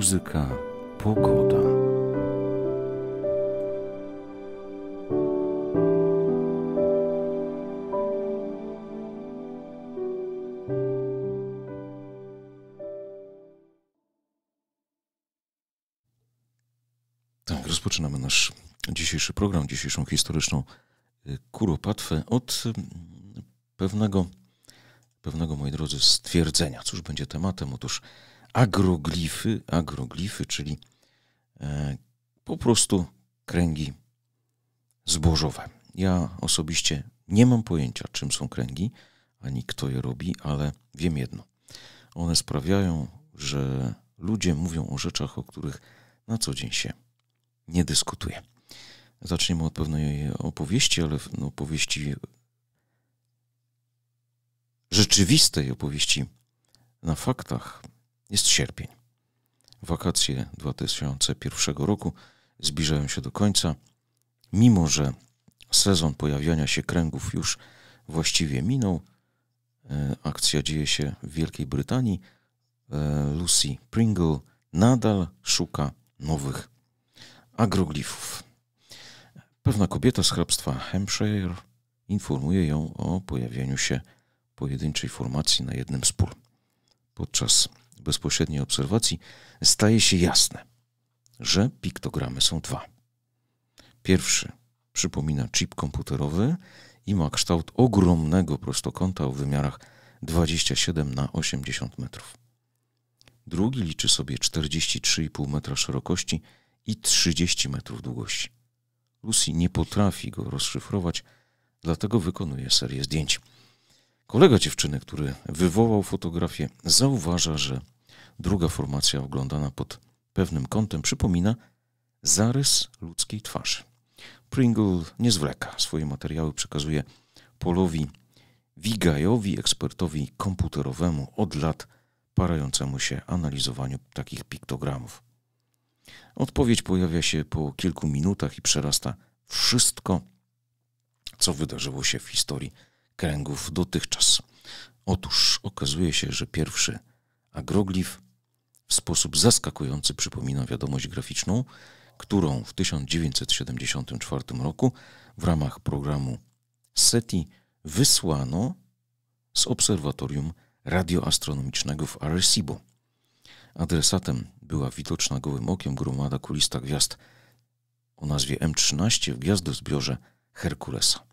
muzyka, pogoda. Tak, rozpoczynamy nasz dzisiejszy program, dzisiejszą historyczną y, kuropatwę od mm, pewnego, pewnego, moi drodzy, stwierdzenia. Cóż będzie tematem? Otóż agroglify, agroglify, czyli e, po prostu kręgi zbożowe. Ja osobiście nie mam pojęcia, czym są kręgi, ani kto je robi, ale wiem jedno. One sprawiają, że ludzie mówią o rzeczach, o których na co dzień się nie dyskutuje. Zaczniemy od pewnej opowieści, ale no, opowieści rzeczywistej opowieści na faktach, jest sierpień. Wakacje 2001 roku zbliżają się do końca. Mimo, że sezon pojawiania się kręgów już właściwie minął, e, akcja dzieje się w Wielkiej Brytanii. E, Lucy Pringle nadal szuka nowych agroglifów. Pewna kobieta z hrabstwa Hampshire informuje ją o pojawieniu się pojedynczej formacji na jednym z pól. Podczas bezpośredniej obserwacji staje się jasne, że piktogramy są dwa. Pierwszy przypomina chip komputerowy i ma kształt ogromnego prostokąta o wymiarach 27 na 80 metrów. Drugi liczy sobie 43,5 metra szerokości i 30 metrów długości. Lucy nie potrafi go rozszyfrować, dlatego wykonuje serię zdjęć. Kolega dziewczyny, który wywołał fotografię, zauważa, że druga formacja oglądana pod pewnym kątem przypomina zarys ludzkiej twarzy. Pringle nie zwleka. Swoje materiały przekazuje Polowi Wigajowi, ekspertowi komputerowemu od lat parającemu się analizowaniu takich piktogramów. Odpowiedź pojawia się po kilku minutach i przerasta wszystko, co wydarzyło się w historii kręgów dotychczas. Otóż okazuje się, że pierwszy agroglif w sposób zaskakujący przypomina wiadomość graficzną, którą w 1974 roku w ramach programu SETI wysłano z obserwatorium radioastronomicznego w Arecibo. Adresatem była widoczna gołym okiem gromada kulista gwiazd o nazwie M13 w gwiazdozbiorze Herkulesa.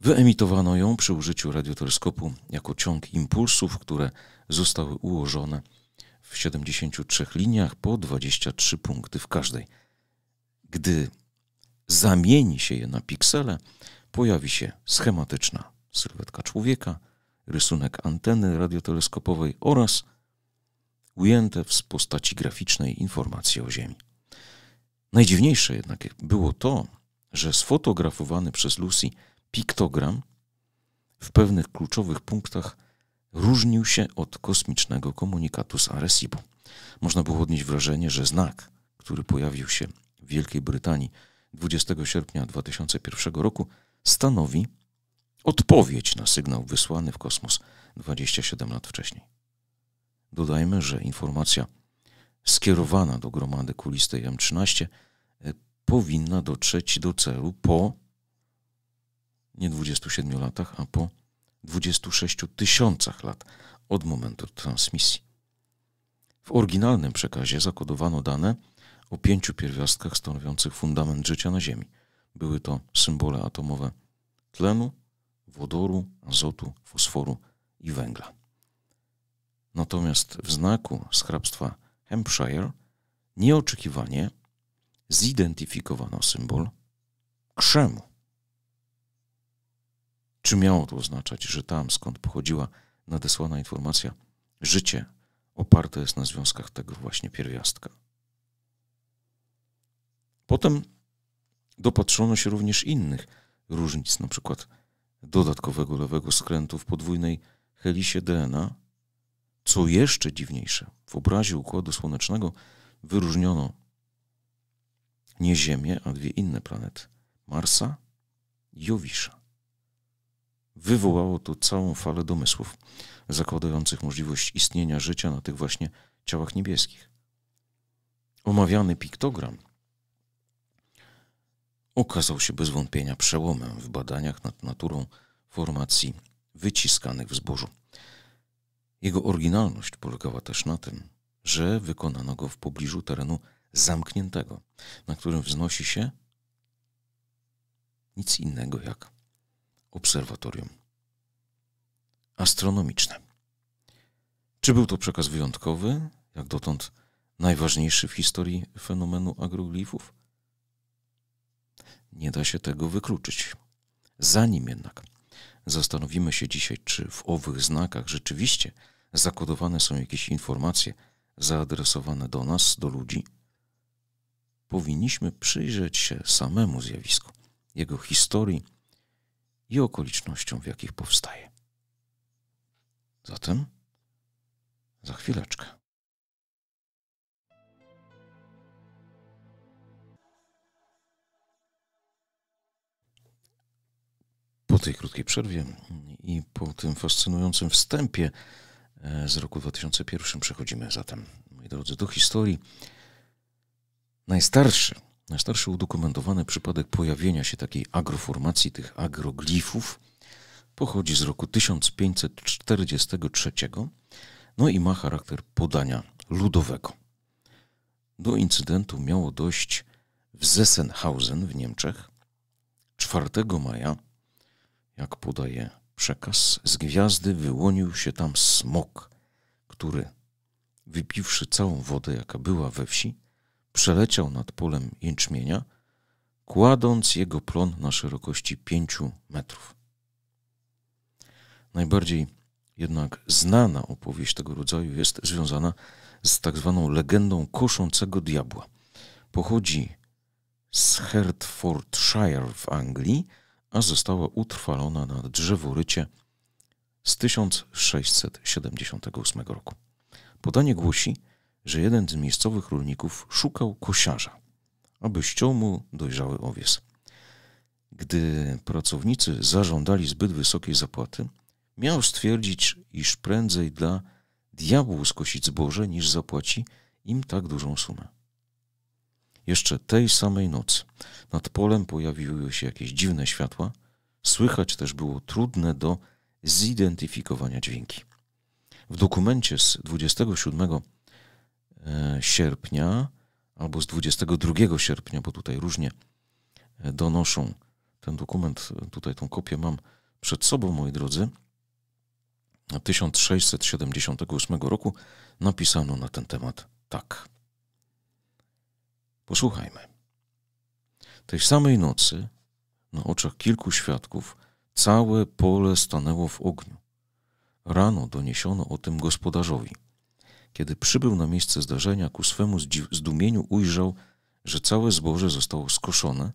Wyemitowano ją przy użyciu radioteleskopu jako ciąg impulsów, które zostały ułożone w 73 liniach po 23 punkty w każdej. Gdy zamieni się je na piksele, pojawi się schematyczna sylwetka człowieka, rysunek anteny radioteleskopowej oraz ujęte w postaci graficznej informacje o Ziemi. Najdziwniejsze jednak było to, że sfotografowany przez Lucy piktogram w pewnych kluczowych punktach różnił się od kosmicznego komunikatu z Arecibo. Można było odnieść wrażenie, że znak, który pojawił się w Wielkiej Brytanii 20 sierpnia 2001 roku, stanowi odpowiedź na sygnał wysłany w kosmos 27 lat wcześniej. Dodajmy, że informacja skierowana do gromady kulistej M13 e, powinna dotrzeć do celu po nie 27 latach, a po 26 tysiącach lat od momentu transmisji. W oryginalnym przekazie zakodowano dane o pięciu pierwiastkach stanowiących fundament życia na Ziemi. Były to symbole atomowe tlenu, wodoru, azotu, fosforu i węgla. Natomiast w znaku z hrabstwa Hampshire nieoczekiwanie zidentyfikowano symbol krzemu. Czy miało to oznaczać, że tam, skąd pochodziła nadesłana informacja, życie oparte jest na związkach tego właśnie pierwiastka? Potem dopatrzono się również innych różnic, na przykład dodatkowego lewego skrętu w podwójnej helisie DNA. Co jeszcze dziwniejsze, w obrazie Układu Słonecznego wyróżniono nie Ziemię, a dwie inne planety Marsa i Jowisza wywołało to całą falę domysłów zakładających możliwość istnienia życia na tych właśnie ciałach niebieskich. Omawiany piktogram okazał się bez wątpienia przełomem w badaniach nad naturą formacji wyciskanych w zbożu. Jego oryginalność polegała też na tym, że wykonano go w pobliżu terenu zamkniętego, na którym wznosi się nic innego jak obserwatorium astronomiczne. Czy był to przekaz wyjątkowy, jak dotąd najważniejszy w historii fenomenu agroglifów? Nie da się tego wykluczyć. Zanim jednak zastanowimy się dzisiaj, czy w owych znakach rzeczywiście zakodowane są jakieś informacje zaadresowane do nas, do ludzi, powinniśmy przyjrzeć się samemu zjawisku, jego historii, i okolicznościom, w jakich powstaje. Zatem za chwileczkę. Po tej krótkiej przerwie i po tym fascynującym wstępie e, z roku 2001 przechodzimy zatem, moi drodzy, do historii najstarszy Najstarszy udokumentowany przypadek pojawienia się takiej agroformacji, tych agroglifów, pochodzi z roku 1543, no i ma charakter podania ludowego. Do incydentu miało dojść w Sessenhausen w Niemczech 4 maja. Jak podaje przekaz, z gwiazdy wyłonił się tam smok, który, wypiwszy całą wodę, jaka była we wsi, przeleciał nad polem jęczmienia, kładąc jego plon na szerokości pięciu metrów. Najbardziej jednak znana opowieść tego rodzaju jest związana z tak zwaną legendą koszącego diabła. Pochodzi z Hertfordshire w Anglii, a została utrwalona na drzeworycie z 1678 roku. Podanie głosi, że jeden z miejscowych rolników szukał kosiarza, aby ściął mu dojrzały owies. Gdy pracownicy zażądali zbyt wysokiej zapłaty, miał stwierdzić, iż prędzej dla diabłu skosić zboże, niż zapłaci im tak dużą sumę. Jeszcze tej samej nocy nad polem pojawiły się jakieś dziwne światła, słychać też było trudne do zidentyfikowania dźwięki. W dokumencie z 27 E, sierpnia albo z 22 sierpnia, bo tutaj różnie e, donoszą ten dokument, tutaj tą kopię mam przed sobą, moi drodzy. 1678 roku napisano na ten temat tak. Posłuchajmy. Tej samej nocy, na oczach kilku świadków, całe pole stanęło w ogniu. Rano doniesiono o tym gospodarzowi kiedy przybył na miejsce zdarzenia, ku swemu zdumieniu ujrzał, że całe zboże zostało skoszone,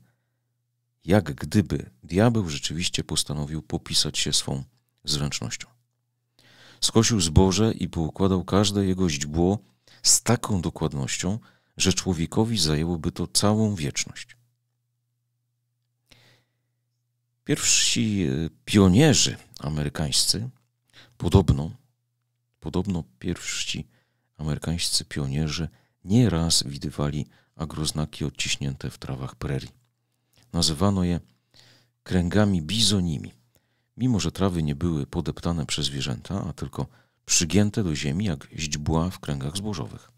jak gdyby diabeł rzeczywiście postanowił popisać się swą zręcznością. Skosił zboże i poukładał każde jego źdźbło z taką dokładnością, że człowiekowi zajęłoby to całą wieczność. Pierwsi e, pionierzy amerykańscy, podobno, podobno pierwsi amerykańscy pionierzy nieraz widywali agroznaki odciśnięte w trawach prerii. Nazywano je kręgami bizonimi. Mimo, że trawy nie były podeptane przez zwierzęta, a tylko przygięte do ziemi jak źdźbła w kręgach zbożowych.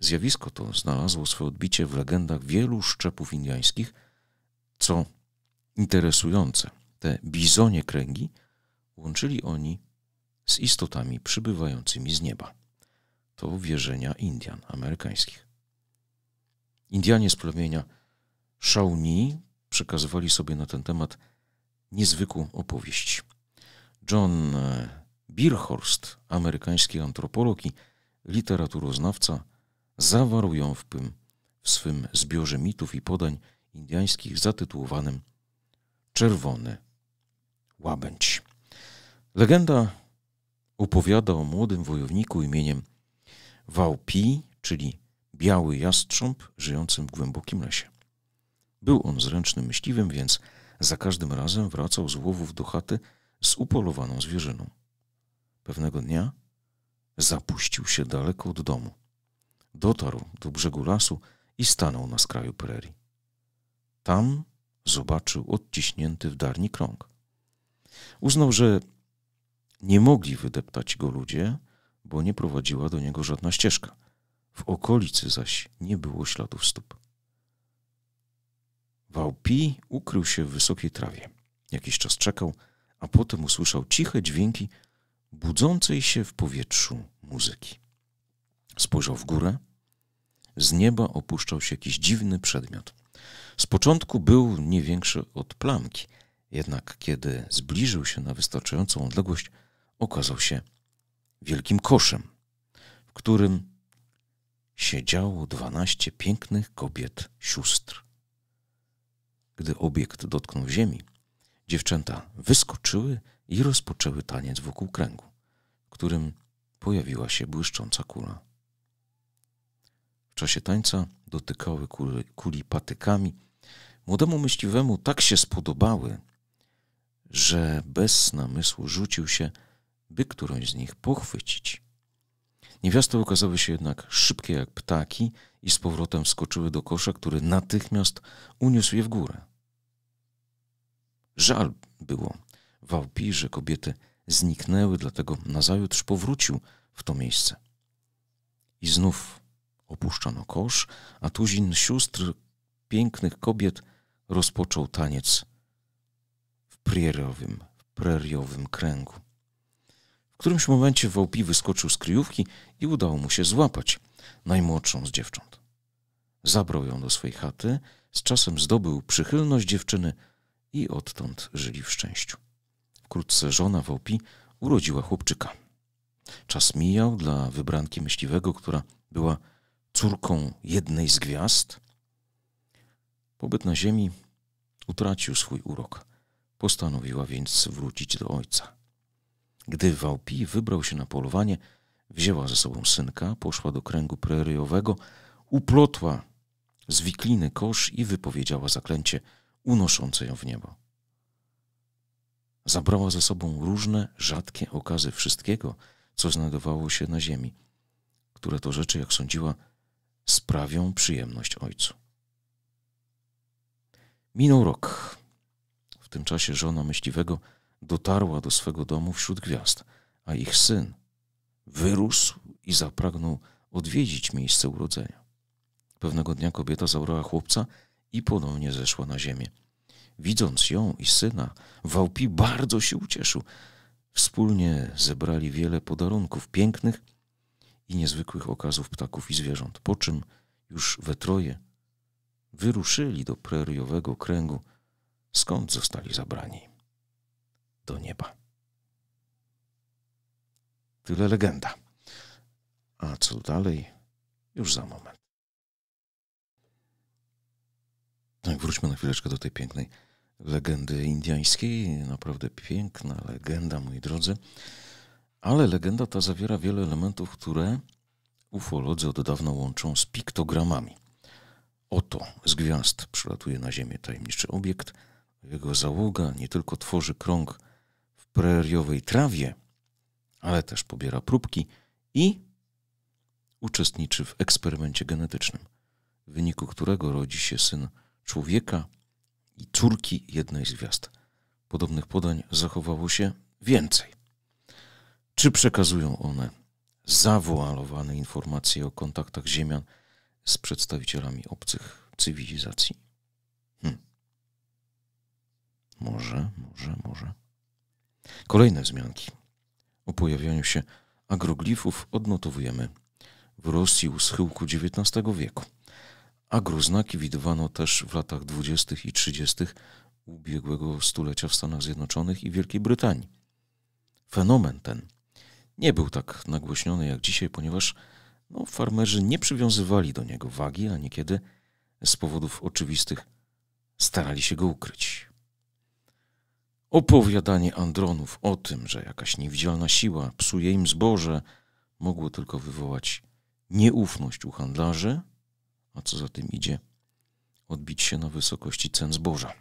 Zjawisko to znalazło swoje odbicie w legendach wielu szczepów indiańskich, co interesujące. Te bizonie kręgi łączyli oni z istotami przybywającymi z nieba to wierzenia Indian amerykańskich. Indianie z plemienia Shawnee przekazywali sobie na ten temat niezwykłą opowieść. John e, Birhorst, amerykański antropolog i literaturoznawca, zawarł ją w, tym, w swym zbiorze mitów i podań indiańskich zatytułowanym Czerwony Łabędź. Legenda opowiada o młodym wojowniku imieniem wałpi, czyli biały jastrząb żyjącym w głębokim lesie. Był on zręcznym myśliwym, więc za każdym razem wracał z łowów do chaty z upolowaną zwierzyną. Pewnego dnia zapuścił się daleko od domu. Dotarł do brzegu lasu i stanął na skraju prerii. Tam zobaczył odciśnięty w darni krąg. Uznał, że nie mogli wydeptać go ludzie, bo nie prowadziła do niego żadna ścieżka. W okolicy zaś nie było śladów stóp. Wałpi ukrył się w wysokiej trawie. Jakiś czas czekał, a potem usłyszał ciche dźwięki budzącej się w powietrzu muzyki. Spojrzał w górę. Z nieba opuszczał się jakiś dziwny przedmiot. Z początku był nie większy od plamki, jednak kiedy zbliżył się na wystarczającą odległość, okazał się wielkim koszem, w którym siedziało dwanaście pięknych kobiet sióstr. Gdy obiekt dotknął ziemi, dziewczęta wyskoczyły i rozpoczęły taniec wokół kręgu, w którym pojawiła się błyszcząca kula. W czasie tańca dotykały kuli, kuli patykami. Młodemu myśliwemu tak się spodobały, że bez namysłu rzucił się by którąś z nich pochwycić. Niewiasty okazały się jednak szybkie jak ptaki i z powrotem skoczyły do kosza, który natychmiast uniósł je w górę. Żal było Wałpi, że kobiety zniknęły, dlatego nazajutrz powrócił w to miejsce. I znów opuszczano kosz, a tuzin sióstr pięknych kobiet rozpoczął taniec w prierowym, w preriowym kręgu. W którymś momencie Wołpi wyskoczył z kryjówki i udało mu się złapać najmłodszą z dziewcząt. Zabrał ją do swojej chaty, z czasem zdobył przychylność dziewczyny i odtąd żyli w szczęściu. Wkrótce żona Wołpi urodziła chłopczyka. Czas mijał dla wybranki myśliwego, która była córką jednej z gwiazd. Pobyt na ziemi utracił swój urok. Postanowiła więc wrócić do ojca. Gdy Wałpi wybrał się na polowanie, wzięła ze sobą synka, poszła do kręgu preryjowego, uplotła z wikliny kosz i wypowiedziała zaklęcie unoszące ją w niebo. Zabrała ze sobą różne, rzadkie okazy wszystkiego, co znajdowało się na ziemi, które to rzeczy, jak sądziła, sprawią przyjemność ojcu. Minął rok. W tym czasie żona myśliwego dotarła do swego domu wśród gwiazd, a ich syn wyrósł i zapragnął odwiedzić miejsce urodzenia. Pewnego dnia kobieta zabrała chłopca i ponownie zeszła na ziemię. Widząc ją i syna, Wałpi bardzo się ucieszył. Wspólnie zebrali wiele podarunków pięknych i niezwykłych okazów ptaków i zwierząt, po czym już we troje wyruszyli do preriowego kręgu, skąd zostali zabrani do nieba. Tyle legenda. A co dalej? Już za moment. Tak, wróćmy na chwileczkę do tej pięknej legendy indyjskiej. Naprawdę piękna legenda, moi drodzy. Ale legenda ta zawiera wiele elementów, które ufolodzy od dawna łączą z piktogramami. Oto z gwiazd przylatuje na Ziemię tajemniczy obiekt. Jego załoga nie tylko tworzy krąg preriowej trawie, ale też pobiera próbki i uczestniczy w eksperymencie genetycznym, w wyniku którego rodzi się syn człowieka i córki jednej z gwiazd. Podobnych podań zachowało się więcej. Czy przekazują one zawoalowane informacje o kontaktach Ziemian z przedstawicielami obcych cywilizacji? Hm. Może, może, może. Kolejne wzmianki. O pojawianiu się agroglifów odnotowujemy w Rosji u schyłku XIX wieku. Agroznaki widywano też w latach 20. i 30. ubiegłego stulecia w Stanach Zjednoczonych i Wielkiej Brytanii. Fenomen ten nie był tak nagłośniony jak dzisiaj, ponieważ no, farmerzy nie przywiązywali do niego wagi, a niekiedy z powodów oczywistych starali się go ukryć. Opowiadanie Andronów o tym, że jakaś niewidzialna siła psuje im zboże, mogło tylko wywołać nieufność u handlarzy, a co za tym idzie, odbić się na wysokości cen zboża.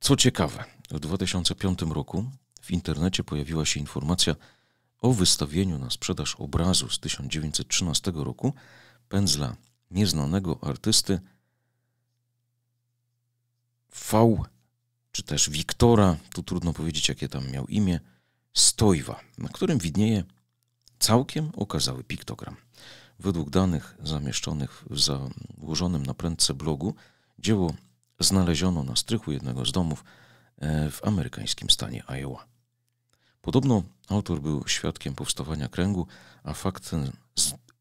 Co ciekawe, w 2005 roku w internecie pojawiła się informacja o wystawieniu na sprzedaż obrazu z 1913 roku pędzla nieznanego artysty V czy też Wiktora, tu trudno powiedzieć, jakie tam miał imię, Stojwa, na którym widnieje całkiem okazały piktogram. Według danych zamieszczonych w założonym na prędce blogu, dzieło znaleziono na strychu jednego z domów e, w amerykańskim stanie Iowa. Podobno autor był świadkiem powstawania kręgu, a fakt ten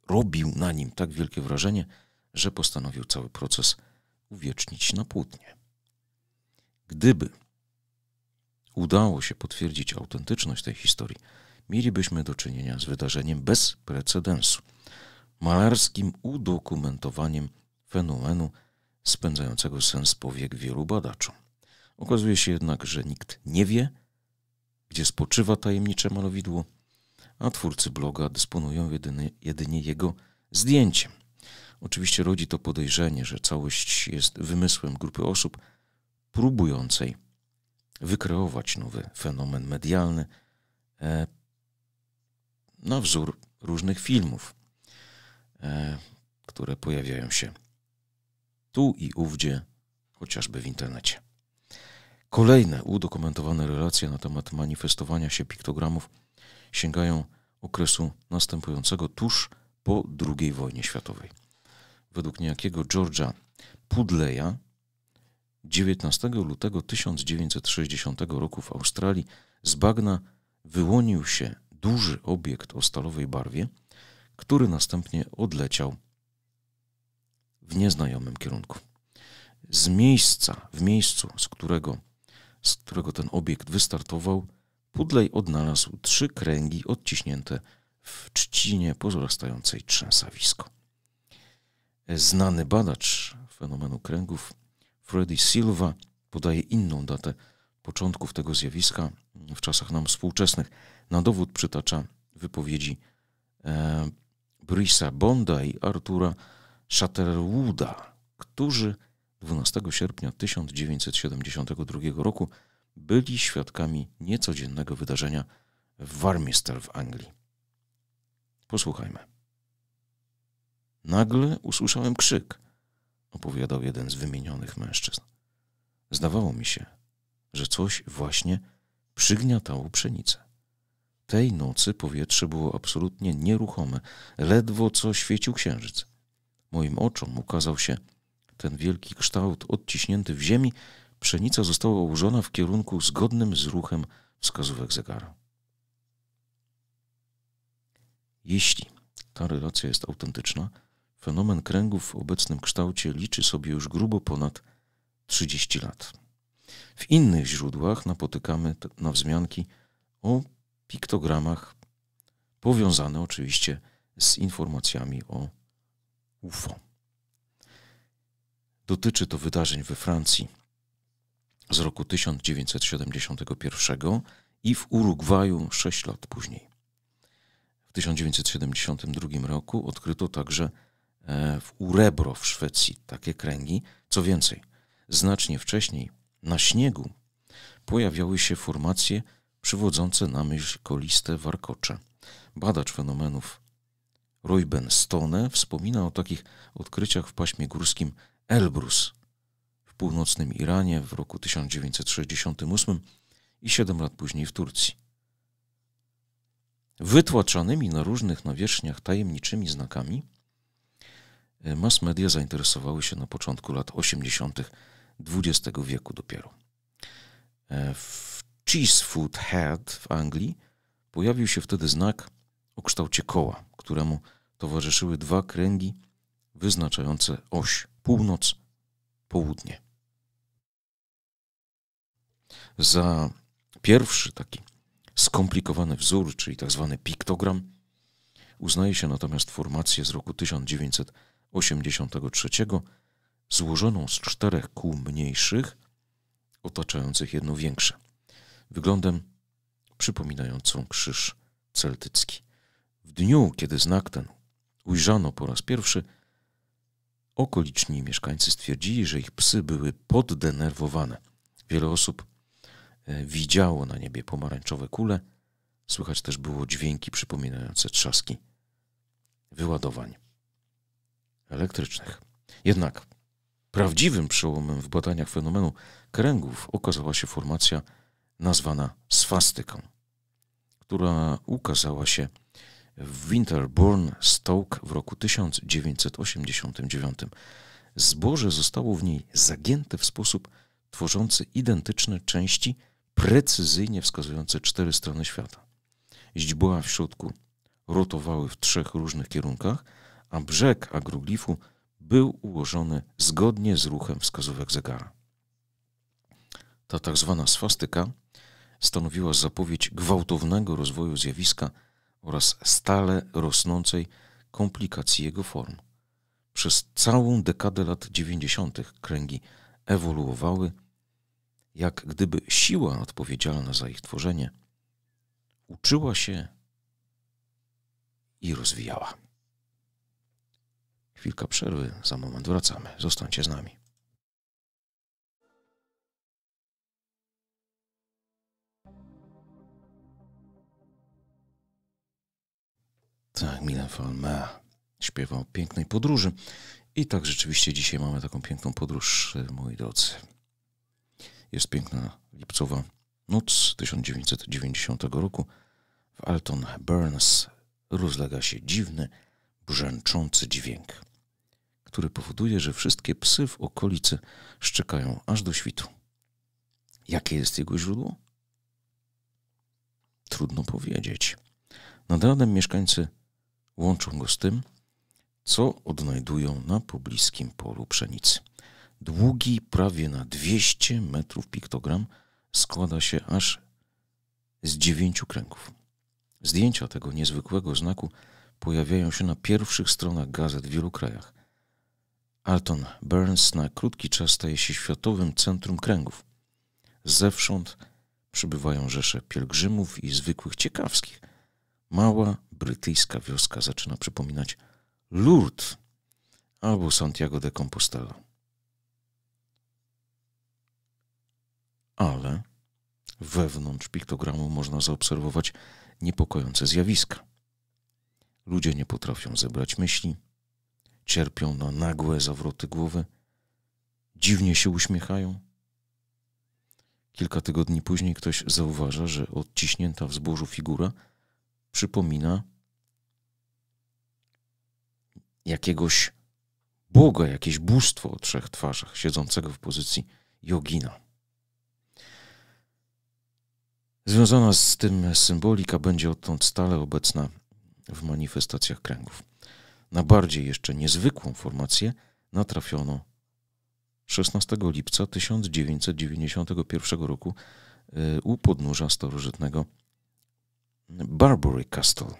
zrobił na nim tak wielkie wrażenie, że postanowił cały proces uwiecznić na płótnie. Gdyby udało się potwierdzić autentyczność tej historii, mielibyśmy do czynienia z wydarzeniem bez precedensu malarskim udokumentowaniem fenomenu spędzającego sens powiek wielu badaczom. Okazuje się jednak, że nikt nie wie, gdzie spoczywa tajemnicze malowidło, a twórcy bloga dysponują jedynie, jedynie jego zdjęciem. Oczywiście rodzi to podejrzenie, że całość jest wymysłem grupy osób, próbującej wykreować nowy fenomen medialny e, na wzór różnych filmów, e, które pojawiają się tu i ówdzie, chociażby w internecie. Kolejne udokumentowane relacje na temat manifestowania się piktogramów sięgają okresu następującego tuż po II wojnie światowej. Według niejakiego George'a Pudleya 19 lutego 1960 roku w Australii z bagna wyłonił się duży obiekt o stalowej barwie, który następnie odleciał w nieznajomym kierunku. Z miejsca, w miejscu, z którego, z którego ten obiekt wystartował, Pudlej odnalazł trzy kręgi odciśnięte w trzcinie pozrastającej trzęsawisko. Znany badacz fenomenu kręgów Freddy Silva podaje inną datę początków tego zjawiska w czasach nam współczesnych. Na dowód przytacza wypowiedzi e, Brisa Bonda i Artura Shatterwooda, którzy 12 sierpnia 1972 roku byli świadkami niecodziennego wydarzenia w Warmister w Anglii. Posłuchajmy. Nagle usłyszałem krzyk – opowiadał jeden z wymienionych mężczyzn. Zdawało mi się, że coś właśnie przygniatało pszenicę. Tej nocy powietrze było absolutnie nieruchome, ledwo co świecił księżyc. Moim oczom ukazał się ten wielki kształt odciśnięty w ziemi, pszenica została ułożona w kierunku zgodnym z ruchem wskazówek zegara. Jeśli ta relacja jest autentyczna, Fenomen kręgów w obecnym kształcie liczy sobie już grubo ponad 30 lat. W innych źródłach napotykamy na wzmianki o piktogramach, powiązane oczywiście z informacjami o UFO. Dotyczy to wydarzeń we Francji z roku 1971 i w Urugwaju 6 lat później. W 1972 roku odkryto także E, w Urebro w Szwecji, takie kręgi. Co więcej, znacznie wcześniej na śniegu pojawiały się formacje przywodzące na myśl koliste warkocze. Badacz fenomenów Ruben Stone wspomina o takich odkryciach w paśmie górskim Elbrus w północnym Iranie w roku 1968 i 7 lat później w Turcji. Wytłaczanymi na różnych nawierzchniach tajemniczymi znakami Mass media zainteresowały się na początku lat 80. XX wieku dopiero. E, w Cheesefood Head w Anglii pojawił się wtedy znak o kształcie koła, któremu towarzyszyły dwa kręgi wyznaczające oś północ-południe. Za pierwszy taki skomplikowany wzór, czyli tzw. Tak piktogram, uznaje się natomiast formację z roku 1900 83, złożoną z czterech kół mniejszych, otaczających jedno większe, wyglądem przypominającą krzyż celtycki. W dniu, kiedy znak ten ujrzano po raz pierwszy, okoliczni mieszkańcy stwierdzili, że ich psy były poddenerwowane. Wiele osób e, widziało na niebie pomarańczowe kule, słychać też było dźwięki przypominające trzaski wyładowań elektrycznych. Jednak prawdziwym przełomem w badaniach fenomenu kręgów okazała się formacja nazwana swastyką, która ukazała się w Winterbourne Stoke w roku 1989. Zboże zostało w niej zagięte w sposób tworzący identyczne części, precyzyjnie wskazujące cztery strony świata. Źdźbła w środku rotowały w trzech różnych kierunkach – a brzeg agroglifu był ułożony zgodnie z ruchem wskazówek zegara. Ta tak zwana swastyka stanowiła zapowiedź gwałtownego rozwoju zjawiska oraz stale rosnącej komplikacji jego form. Przez całą dekadę lat 90. kręgi ewoluowały, jak gdyby siła odpowiedzialna za ich tworzenie uczyła się i rozwijała. Chwilka przerwy, za moment wracamy. Zostańcie z nami. Tak, Milan Falmer śpiewał pięknej podróży. I tak rzeczywiście dzisiaj mamy taką piękną podróż, moi drodzy. Jest piękna lipcowa noc 1990 roku. W Alton Burns rozlega się dziwny, brzęczący dźwięk który powoduje, że wszystkie psy w okolicy szczekają aż do świtu. Jakie jest jego źródło? Trudno powiedzieć. Nad ranem mieszkańcy łączą go z tym, co odnajdują na pobliskim polu pszenicy. Długi prawie na 200 metrów piktogram składa się aż z dziewięciu kręgów. Zdjęcia tego niezwykłego znaku pojawiają się na pierwszych stronach gazet w wielu krajach. Alton Burns na krótki czas staje się światowym centrum kręgów. Zewsząd przybywają rzesze pielgrzymów i zwykłych ciekawskich. Mała brytyjska wioska zaczyna przypominać Lourdes albo Santiago de Compostela. Ale wewnątrz piktogramu można zaobserwować niepokojące zjawiska. Ludzie nie potrafią zebrać myśli, cierpią na nagłe zawroty głowy, dziwnie się uśmiechają. Kilka tygodni później ktoś zauważa, że odciśnięta w zbożu figura przypomina jakiegoś Boga, jakieś bóstwo o trzech twarzach, siedzącego w pozycji jogina. Związana z tym symbolika będzie odtąd stale obecna w manifestacjach kręgów na bardziej jeszcze niezwykłą formację natrafiono 16 lipca 1991 roku y, u podnóża starożytnego Barbary Castle.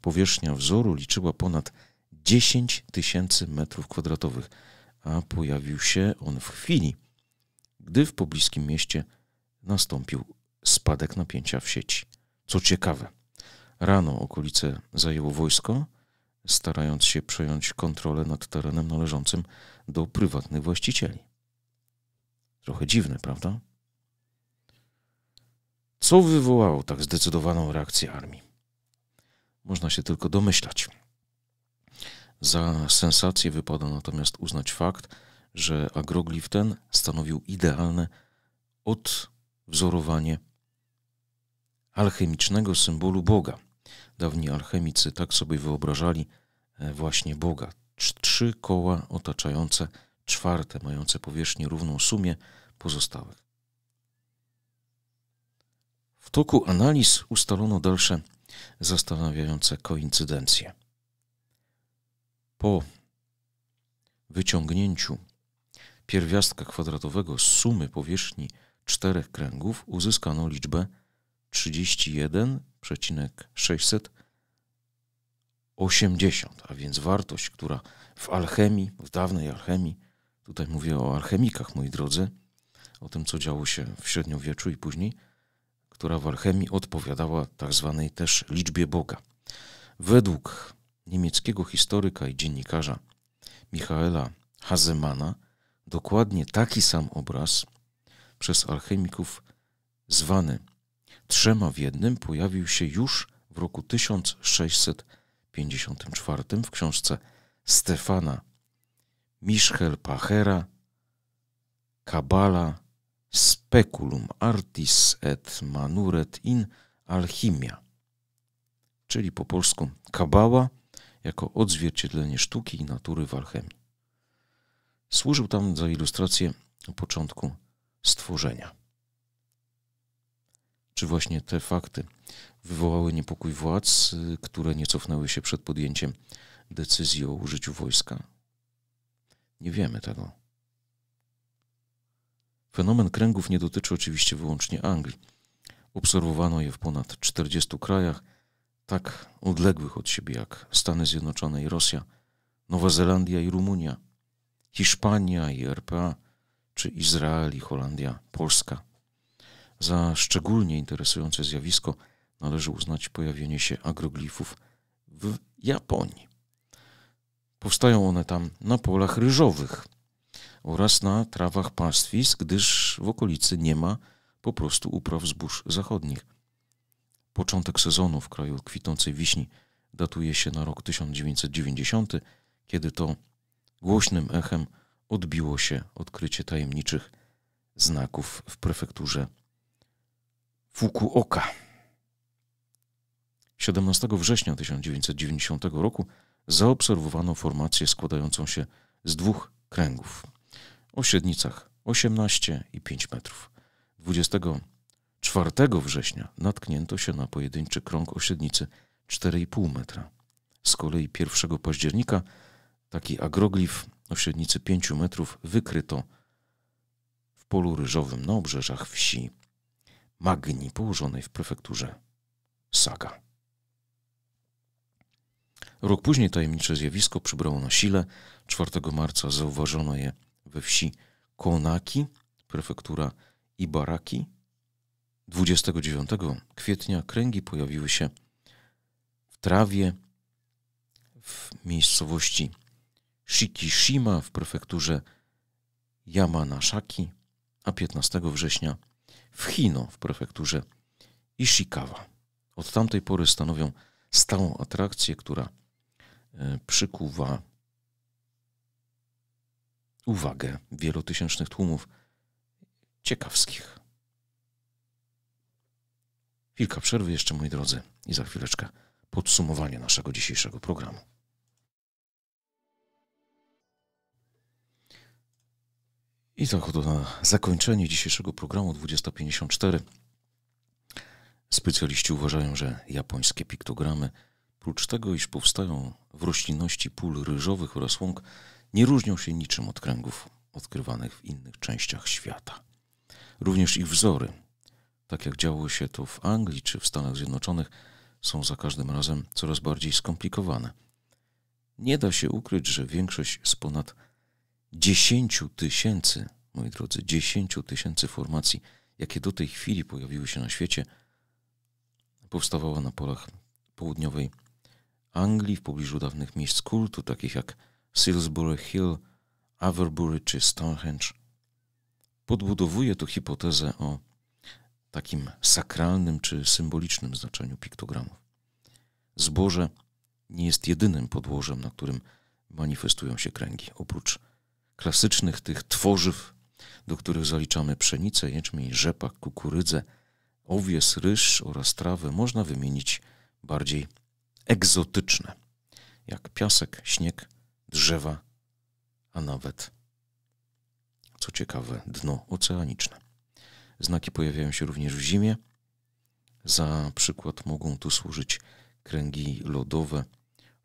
Powierzchnia wzoru liczyła ponad 10 tysięcy metrów kwadratowych, a pojawił się on w chwili, gdy w pobliskim mieście nastąpił spadek napięcia w sieci. Co ciekawe, rano okolice zajęło wojsko, starając się przejąć kontrolę nad terenem należącym do prywatnych właścicieli. Trochę dziwne, prawda? Co wywołało tak zdecydowaną reakcję armii? Można się tylko domyślać. Za sensację wypada natomiast uznać fakt, że agroglif ten stanowił idealne odwzorowanie alchemicznego symbolu Boga – Dawni alchemicy tak sobie wyobrażali e, właśnie Boga. Trzy koła otaczające czwarte, mające powierzchnię równą sumie pozostałych. W toku analiz ustalono dalsze zastanawiające koincydencje. Po wyciągnięciu pierwiastka kwadratowego z sumy powierzchni czterech kręgów uzyskano liczbę 31,680, a więc wartość, która w alchemii, w dawnej alchemii, tutaj mówię o alchemikach, moi drodzy, o tym, co działo się w średniowieczu i później, która w alchemii odpowiadała tak zwanej też liczbie Boga. Według niemieckiego historyka i dziennikarza Michaela Hazemana, dokładnie taki sam obraz przez alchemików zwany trzema w jednym pojawił się już w roku 1654 w książce Stefana Mischel-Pachera Kabala Speculum Artis et Manuret in Alchimia, czyli po polsku Kabała jako odzwierciedlenie sztuki i natury w alchemii. Służył tam za ilustrację początku stworzenia czy właśnie te fakty wywołały niepokój władz, y, które nie cofnęły się przed podjęciem decyzji o użyciu wojska? Nie wiemy tego. Fenomen kręgów nie dotyczy oczywiście wyłącznie Anglii. Obserwowano je w ponad 40 krajach, tak odległych od siebie jak Stany Zjednoczone i Rosja, Nowa Zelandia i Rumunia, Hiszpania i RPA, czy Izrael i Holandia, Polska – za szczególnie interesujące zjawisko należy uznać pojawienie się agroglifów w Japonii. Powstają one tam na polach ryżowych oraz na trawach pastwisk, gdyż w okolicy nie ma po prostu upraw zbóż zachodnich. Początek sezonu w kraju kwitącej wiśni datuje się na rok 1990, kiedy to głośnym echem odbiło się odkrycie tajemniczych znaków w prefekturze Fukuoka. 17 września 1990 roku zaobserwowano formację składającą się z dwóch kręgów o średnicach 18 i 5 metrów. 24 września natknięto się na pojedynczy krąg o średnicy 4,5 metra. Z kolei 1 października taki agroglif o średnicy 5 metrów wykryto w polu ryżowym na obrzeżach wsi Magni położonej w prefekturze Saga. Rok później tajemnicze zjawisko przybrało na sile. 4 marca zauważono je we wsi Konaki, prefektura Ibaraki. 29 kwietnia kręgi pojawiły się w trawie w miejscowości Shikishima w prefekturze Yamanashaki, a 15 września w Chino w prefekturze Ishikawa. Od tamtej pory stanowią stałą atrakcję, która e, przykuwa uwagę wielotysięcznych tłumów ciekawskich. Kilka przerwy jeszcze, moi drodzy, i za chwileczkę podsumowanie naszego dzisiejszego programu. I to na zakończenie dzisiejszego programu 2054. Specjaliści uważają, że japońskie piktogramy, prócz tego, iż powstają w roślinności pól ryżowych oraz łąk, nie różnią się niczym od kręgów odkrywanych w innych częściach świata. Również ich wzory, tak jak działo się to w Anglii czy w Stanach Zjednoczonych, są za każdym razem coraz bardziej skomplikowane. Nie da się ukryć, że większość z ponad 10 tysięcy, moi drodzy, 10 tysięcy formacji, jakie do tej chwili pojawiły się na świecie, powstawała na polach południowej Anglii, w pobliżu dawnych miejsc kultu, takich jak Salisbury Hill, Averbury czy Stonehenge. Podbudowuje to hipotezę o takim sakralnym czy symbolicznym znaczeniu piktogramów. Zboże nie jest jedynym podłożem, na którym manifestują się kręgi. Oprócz klasycznych tych tworzyw, do których zaliczamy pszenicę, jęczmień, rzepak, kukurydzę, owies, ryż oraz trawy, można wymienić bardziej egzotyczne, jak piasek, śnieg, drzewa, a nawet, co ciekawe, dno oceaniczne. Znaki pojawiają się również w zimie. Za przykład mogą tu służyć kręgi lodowe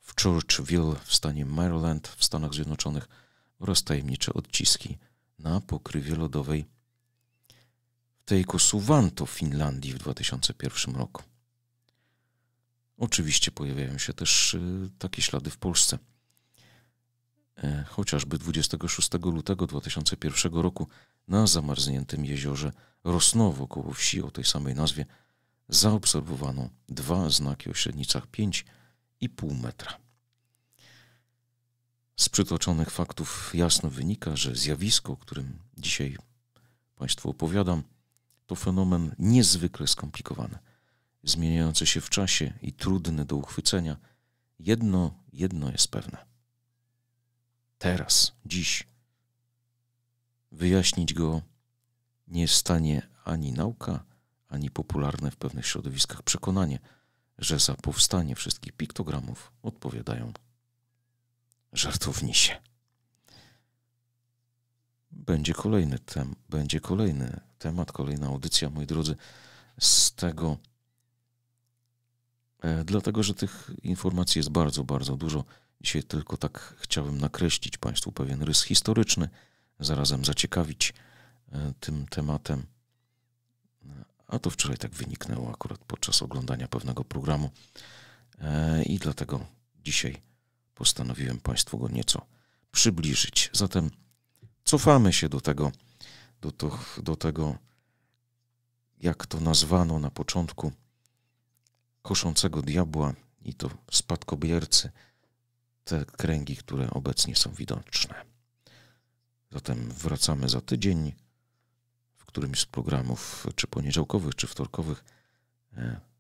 w Churchville w stanie Maryland w Stanach Zjednoczonych – oraz tajemnicze odciski na pokrywie lodowej w Teiko Suwanto w Finlandii w 2001 roku. Oczywiście pojawiają się też y, takie ślady w Polsce. E, chociażby 26 lutego 2001 roku na zamarzniętym jeziorze Rosnowo koło wsi o tej samej nazwie zaobserwowano dwa znaki o średnicach 5,5 metra. Z przytoczonych faktów jasno wynika, że zjawisko, o którym dzisiaj Państwu opowiadam, to fenomen niezwykle skomplikowany, zmieniający się w czasie i trudny do uchwycenia. Jedno, jedno jest pewne. Teraz, dziś, wyjaśnić go nie stanie ani nauka, ani popularne w pewnych środowiskach przekonanie, że za powstanie wszystkich piktogramów odpowiadają żartownisie. Będzie kolejny, tem, będzie kolejny temat, kolejna audycja, moi drodzy, z tego, e, dlatego że tych informacji jest bardzo, bardzo dużo. Dzisiaj tylko tak chciałbym nakreślić Państwu pewien rys historyczny, zarazem zaciekawić e, tym tematem. A to wczoraj tak wyniknęło akurat podczas oglądania pewnego programu e, i dlatego dzisiaj postanowiłem Państwu go nieco przybliżyć. Zatem cofamy się do tego, do, to, do tego, jak to nazwano na początku, koszącego diabła i to spadkobiercy, te kręgi, które obecnie są widoczne. Zatem wracamy za tydzień, w którymś z programów, czy poniedziałkowych, czy wtorkowych, e,